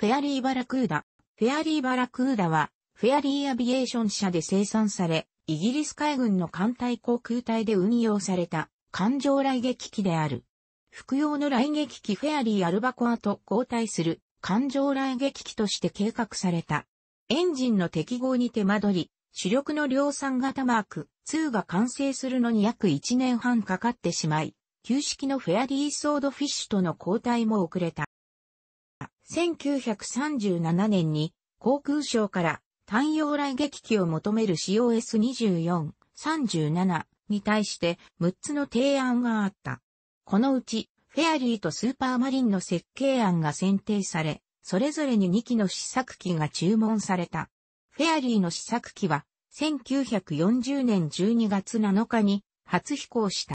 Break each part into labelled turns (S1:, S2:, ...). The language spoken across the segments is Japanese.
S1: フェアリーバラクーダ。フェアリーバラクーダは、フェアリーアビエーション社で生産され、イギリス海軍の艦隊航空隊で運用された、艦上雷撃機である。服用の雷撃機フェアリーアルバコアと交代する、艦上雷撃機として計画された。エンジンの適合に手間取り、主力の量産型マーク2が完成するのに約1年半かかってしまい、旧式のフェアリーソードフィッシュとの交代も遅れた。1937年に航空省から単用来撃機を求める COS24、37に対して6つの提案があった。このうち、フェアリーとスーパーマリンの設計案が選定され、それぞれに2機の試作機が注文された。フェアリーの試作機は、1940年12月7日に初飛行した。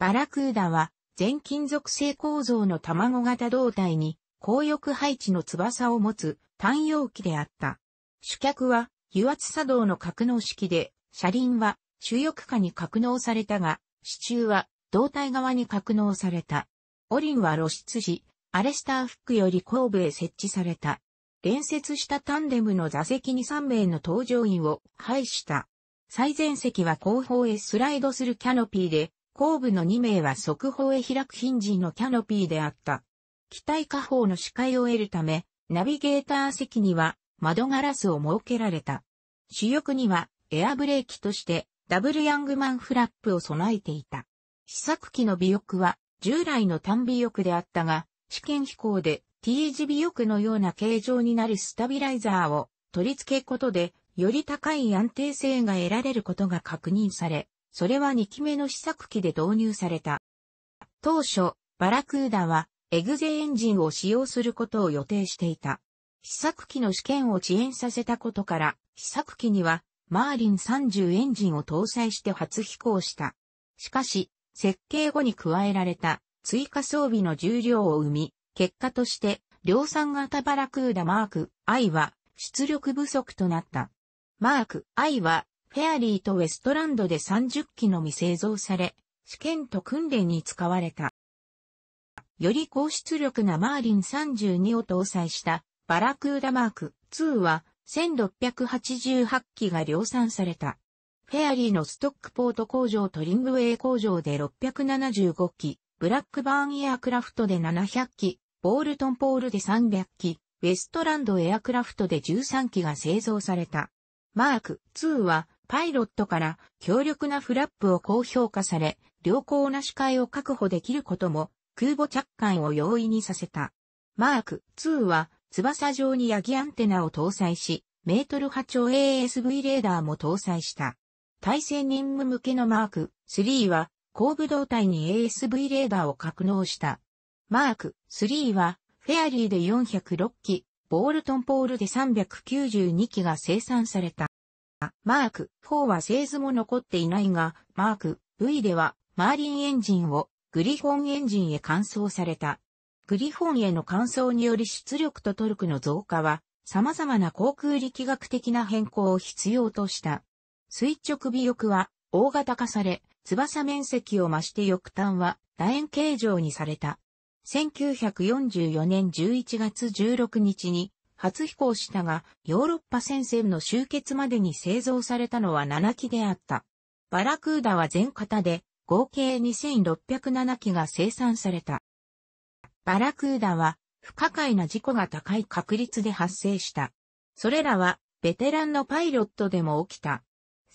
S1: バラクーダは、全金属製構造の卵型胴体に、高翼配置の翼を持つ単葉機であった。主脚は油圧作動の格納式で、車輪は主翼下に格納されたが、支柱は胴体側に格納された。オリンは露出時、アレスターフックより後部へ設置された。連接したタンデムの座席に3名の搭乗員を配した。最前席は後方へスライドするキャノピーで、後部の2名は側方へ開くヒンジのキャノピーであった。機体下方の視界を得るため、ナビゲーター席には窓ガラスを設けられた。主翼にはエアブレーキとしてダブルヤングマンフラップを備えていた。試作機の尾翼は従来の単尾翼であったが、試験飛行で T 字尾翼のような形状になるスタビライザーを取り付けことで、より高い安定性が得られることが確認され、それは2機目の試作機で導入された。当初、バラクーダはエグゼエンジンを使用することを予定していた。試作機の試験を遅延させたことから、試作機にはマーリン30エンジンを搭載して初飛行した。しかし、設計後に加えられた追加装備の重量を生み、結果として量産型バラクーダマーク I は出力不足となった。マーク I はフェアリーとウェストランドで30機のみ製造され、試験と訓練に使われた。より高出力なマーリン32を搭載したバラクーダマーク2は1688機が量産された。フェアリーのストックポート工場とリングウェイ工場で675機、ブラックバーンエアクラフトで700機、ボールトンポールで300機、ウェストランドエアクラフトで13機が製造された。マーク2はパイロットから強力なフラップを高評価され、良好な視界を確保できることも空母着艦を容易にさせた。マーク2は翼状にヤギアンテナを搭載し、メートル波長 ASV レーダーも搭載した。対戦任務向けのマーク3は後部胴体に ASV レーダーを格納した。マーク3はフェアリーで406機、ボールトンポールで392機が生産された。マーク4は製図も残っていないが、マーク V ではマーリンエンジンをグリフォンエンジンへ換装された。グリフォンへの換装により出力とトルクの増加は、様々な航空力学的な変更を必要とした。垂直尾翼は大型化され、翼面積を増して翼端は楕円形状にされた。1944年11月16日に初飛行したが、ヨーロッパ戦線の終結までに製造されたのは7機であった。バラクーダは全型で、合計2607機が生産された。バラクーダは不可解な事故が高い確率で発生した。それらはベテランのパイロットでも起きた。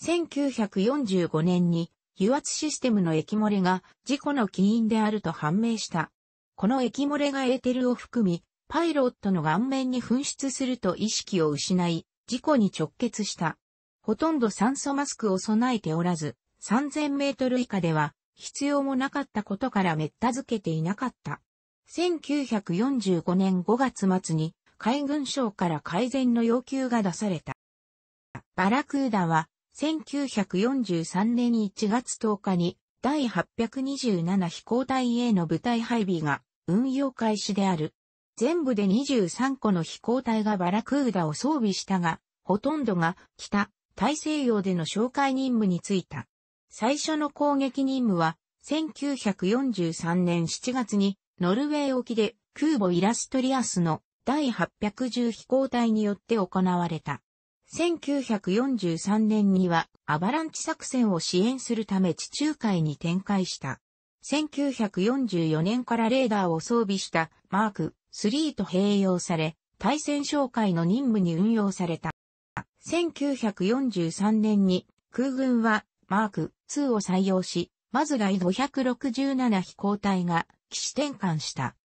S1: 1945年に油圧システムの液漏れが事故の起因であると判明した。この液漏れがエーテルを含み、パイロットの顔面に噴出すると意識を失い、事故に直結した。ほとんど酸素マスクを備えておらず、3000メートル以下では必要もなかったことから滅多づけていなかった。1945年5月末に海軍省から改善の要求が出された。バラクーダは1943年1月10日に第827飛行隊 A の部隊配備が運用開始である。全部で23個の飛行隊がバラクーダを装備したが、ほとんどが北、大西洋での紹介任務に就いた。最初の攻撃任務は、1943年7月に、ノルウェー沖で空母イラストリアスの第810飛行隊によって行われた。1943年にはアバランチ作戦を支援するため地中海に展開した。1944年からレーダーを装備したマーク3と併用され、対戦哨戒の任務に運用された。1943年に空軍はマーク2を採用し、まずが I567 飛行隊が機種転換した。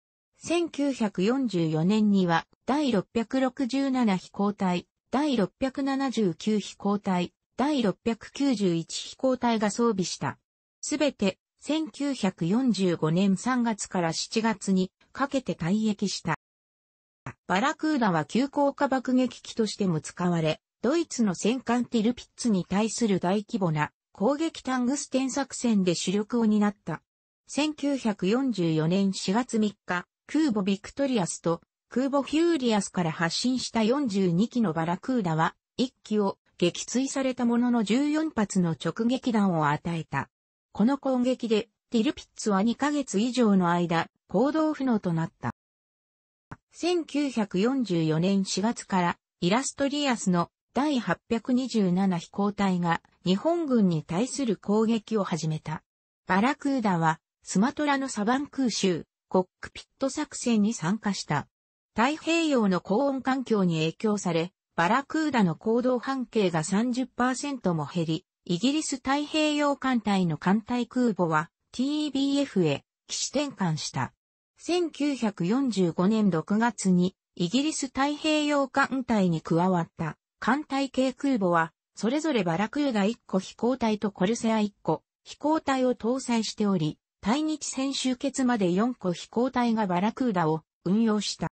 S1: 1944年には第667飛行隊、第679飛行隊、第691飛行隊が装備した。すべて1945年3月から7月にかけて退役した。バラクーダは急降下爆撃機としても使われ、ドイツの戦艦ティルピッツに対する大規模な攻撃タングステン作戦で主力を担った。1944年4月3日、空母ビクトリアスと空母フューリアスから発進した42機のバラクーダは、1機を撃墜されたものの14発の直撃弾を与えた。この攻撃で、ティルピッツは2ヶ月以上の間、行動不能となった。1944年4月から、イラストリアスの第827飛行隊が日本軍に対する攻撃を始めた。バラクーダは、スマトラのサバン空襲、コックピット作戦に参加した。太平洋の高温環境に影響され、バラクーダの行動半径が30%も減り、イギリス太平洋艦隊の艦隊空母は t b f へ基地転換した。1945年6月にイギリス太平洋艦隊に加わった艦隊系空母はそれぞれバラクーダ1個飛行隊とコルセア1個飛行隊を搭載しており、対日戦終結まで4個飛行隊がバラクーダを運用した。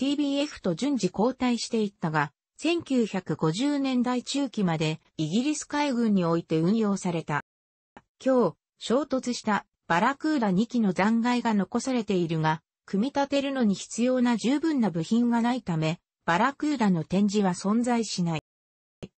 S1: TBF と順次交代していったが、1950年代中期までイギリス海軍において運用された。今日、衝突したバラクーダ2機の残骸が残されているが、組み立てるのに必要な十分な部品がないため、バラクーダの展示は存在しない。